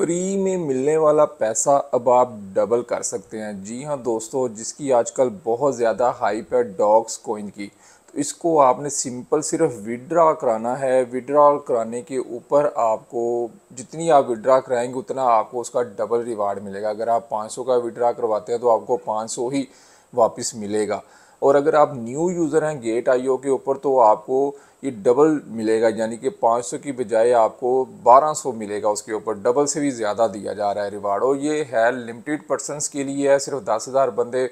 free में मिलने वाला पैसा अब आप डबल कर सकते हैं जी हाँ दोस्तों जिसकी आजकल बहुत ज़्यादा हाइप है डॉग्स कोइन की तो इसको आपने सिंपल सिर्फ विड्रा कराना है विड्रा कराने के ऊपर आपको जितनी आप विड्रा कराएंगे उतना आपको उसका डबल रिवार्ड मिलेगा अगर आप 500 का विड्रा करवाते हैं तो आपको 500 ही वापस मिलेगा और अगर आप न्यू यूज़र हैं गेट आईओ के ऊपर तो आपको ये डबल मिलेगा यानी कि 500 की बजाय आपको 1200 मिलेगा उसके ऊपर डबल से भी ज़्यादा दिया जा रहा है रिवार्ड और ये है लिमिटेड पर्सनस के लिए है सिर्फ दस हज़ार बंदे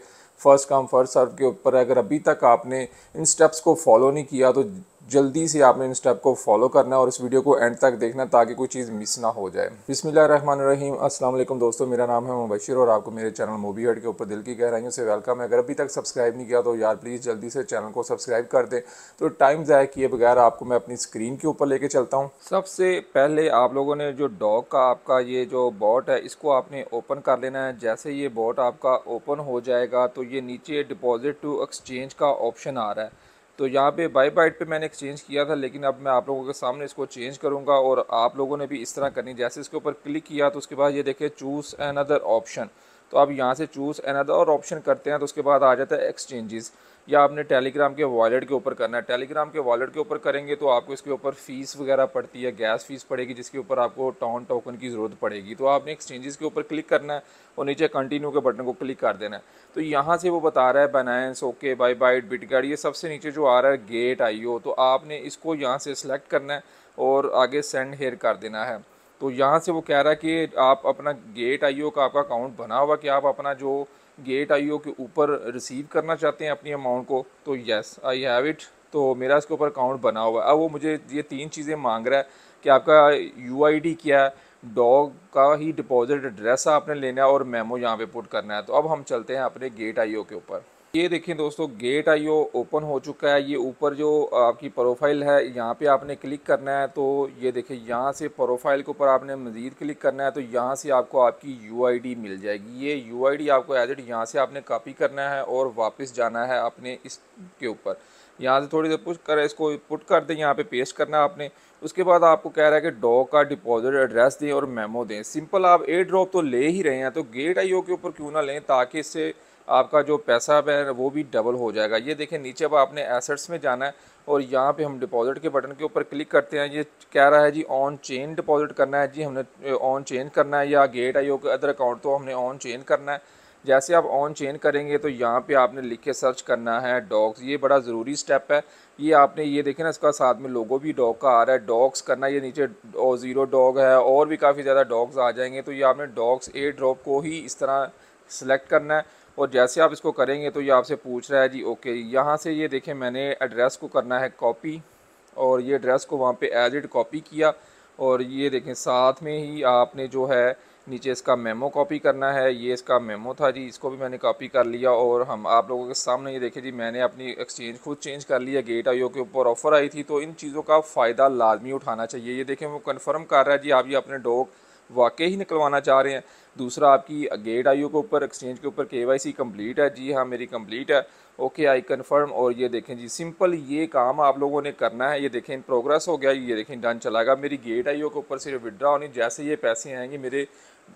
फ़र्स्ट कम फर्स्ट सर्व के ऊपर अगर अभी तक आपने इन स्टेप्स को फॉलो नहीं किया तो जल्दी से आपने इन स्टेप को फॉलो करना और इस वीडियो को एंड तक देखना ताकि कोई चीज़ मिस ना हो जाए बिसमीम असलम दोस्तों मेरा नाम है मुबशिर और आपको मेरे चैनल मूवी हट के ऊपर दिल की गहराइयों से वेलकम है अगर अभी तक सब्सक्राइब नहीं किया तो यार प्लीज़ जल्दी से चैनल को सब्सक्राइब कर दें तो टाइम ज़ाया किए बगैर आपको मैं अपनी स्क्रीन के ऊपर लेके चलता हूँ सबसे पहले आप लोगों ने जो डॉग का आपका ये जो बॉट है इसको आपने ओपन कर लेना है जैसे ये बॉट आपका ओपन हो जाएगा तो ये नीचे डिपॉजिट टू एक्सचेंज का ऑप्शन आ रहा है तो यहाँ पे बाई बाइट पे मैंने एक्सचेंज किया था लेकिन अब मैं आप लोगों के सामने इसको चेंज करूँगा और आप लोगों ने भी इस तरह करनी जैसे इसके ऊपर क्लिक किया तो उसके बाद ये देखे चूज़ अनदर ऑप्शन तो आप यहाँ से चूज़ एनदर और ऑप्शन करते हैं तो उसके बाद आ जाता है एक्सचेंजेस या आपने टेलीग्राम के वॉलेट के ऊपर करना है टेलीग्राम के वॉलेट के ऊपर करेंगे तो आपको इसके ऊपर फ़ीस वगैरह पड़ती है गैस फीस पड़ेगी जिसके ऊपर आपको टाउन टोकन की ज़रूरत पड़ेगी तो आपने एक्सचेंजेस के ऊपर क्लिक करना है और नीचे कंटिन्यू के बटन को क्लिक कर देना है तो यहाँ से वो बता रहा है बनाएंस ओके बाई बाइट बिटगार्ड ये सबसे नीचे जो आ रहा है गेट आई तो आपने इसको यहाँ से सिलेक्ट करना है और आगे सेंड हेयर कर देना है तो यहाँ से वो कह रहा है कि आप अपना गेट आईओ का आपका अकाउंट बना हुआ कि आप अपना जो गेट आईओ के ऊपर रिसीव करना चाहते हैं अपनी अमाउंट को तो येस आई हैव इट तो मेरा इसके ऊपर अकाउंट बना हुआ है अब वो मुझे ये तीन चीज़ें मांग रहा है कि आपका यू क्या है डॉग का ही डिपॉजिट एड्रेस आपने लेना है और मेमो यहाँ पे पुट करना है तो अब हम चलते हैं अपने गेट आईओ के ऊपर ये देखें दोस्तों गेट आईओ ओपन हो चुका है ये ऊपर जो आपकी प्रोफाइल है यहाँ पे आपने क्लिक करना है तो ये देखें यहाँ से प्रोफाइल के ऊपर आपने मज़ीद क्लिक करना है तो यहाँ से आपको आपकी यूआईडी मिल जाएगी ये यूआईडी आपको एज इट यहाँ से आपने कॉपी करना है और वापस जाना है अपने इसके ऊपर यहाँ से थोड़ी देर पुट कर इसको पुट कर दें यहाँ पे पेस्ट करना आपने उसके बाद आपको कह रहा है कि डॉ का डिपॉजिट एड्रेस दें और मेमो दें सिंपल आप एयर ड्रॉप तो ले ही रहे हैं तो गेट आईओ के ऊपर क्यों ना लें ताकि इससे आपका जो पैसा है वो भी डबल हो जाएगा ये देखें नीचे अब आपने एसेट्स में जाना है और यहाँ पे हम डिपॉजिट के बटन के ऊपर क्लिक करते हैं ये कह रहा है जी ऑन चेन डिपॉजिट करना है जी हमने ऑन चेन करना है या गेट आई के अदर अकाउंट तो हमने ऑन चेन करना है जैसे आप ऑन चेन करेंगे तो यहाँ पे आपने लिख के सर्च करना है डॉग्स ये बड़ा ज़रूरी स्टेप है ये आपने ये देखे ना इसका साथ में लोगों भी डॉग का आ रहा है डॉग्स करना ये नीचे ज़ीरो डॉग है और भी काफ़ी ज़्यादा डॉग्स आ जाएंगे तो ये आपने डॉक्स ए ड्रॉप को ही इस तरह सेलेक्ट करना है और जैसे आप इसको करेंगे तो ये आपसे पूछ रहा है जी ओके यहाँ से ये देखें मैंने एड्रेस को करना है कॉपी और ये एड्रेस को वहाँ पे एज इट कॉपी किया और ये देखें साथ में ही आपने जो है नीचे इसका मेमो कॉपी करना है ये इसका मेमो था जी इसको भी मैंने कॉपी कर लिया और हम आप लोगों के सामने ये देखें जी मैंने अपनी एक्सचेंज खुद चेंज कर लिया गेट आईओ के ऊपर ऑफ़र आई थी तो इन चीज़ों का फ़ायदा लाजमी उठाना चाहिए ये देखें वो कन्फर्म कर रहा है जी आप ये अपने डॉग वाकई ही निकलवाना चाह रहे हैं दूसरा आपकी गेट आईओ के ऊपर एक्सचेंज के ऊपर के वाई सी कम्प्लीट है जी हाँ मेरी कम्प्लीट है ओके आई कन्फर्म और ये देखें जी सिंपल ये काम आप लोगों ने करना है ये देखें प्रोग्रेस हो गया ये देखें डन चलाएगा मेरी गेट आईओ के ऊपर सिर्फ विड्रा होनी जैसे ये पैसे आएंगे मेरे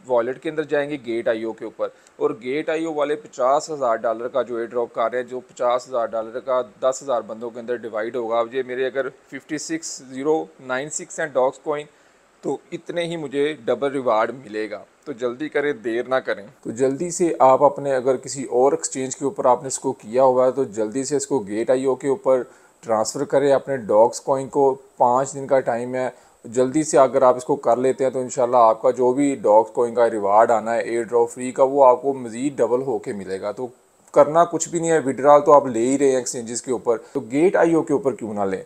वॉलेट के अंदर जाएंगे गेट आईओ के ऊपर और गेट आईओ वाले पचास हज़ार डॉलर का जो ए ड्रॉप कर रहे हैं जो पचास हज़ार डॉलर का दस हज़ार बंदों के अंदर डिवाइड होगा अब ये मेरे अगर fifty six zero nine six हैं डॉक्स कॉइन तो इतने ही मुझे डबल रिवार्ड मिलेगा तो जल्दी करें देर ना करें तो जल्दी से आप अपने अगर किसी और एक्सचेंज के ऊपर आपने इसको किया हुआ है तो जल्दी से इसको गेट आईओ के ऊपर ट्रांसफ़र करें अपने डॉग्स कॉइन को पाँच दिन का टाइम है जल्दी से अगर आप इसको कर लेते हैं तो इन आपका जो भी डॉग्स कॉइन का रिवार्ड आना है एयर ड्रॉप फ्री का वो आपको मज़ीद डबल होके मिलेगा तो करना कुछ भी नहीं है विड्रॉल तो आप ले ही रहे हैं एक्सचेंजेस के ऊपर तो गेट आईओ के ऊपर क्यों ना लें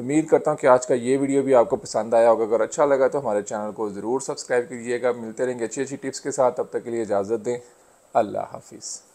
तो उम्मीद करता हूँ कि आज का ये वीडियो भी आपको पसंद आया होगा अगर अच्छा लगा तो हमारे चैनल को ज़रूर सब्सक्राइब कीजिएगा मिलते रहेंगे अच्छी अच्छी टिप्स के साथ तब तक के लिए इजाज़त दें अल्लाह हाफिज़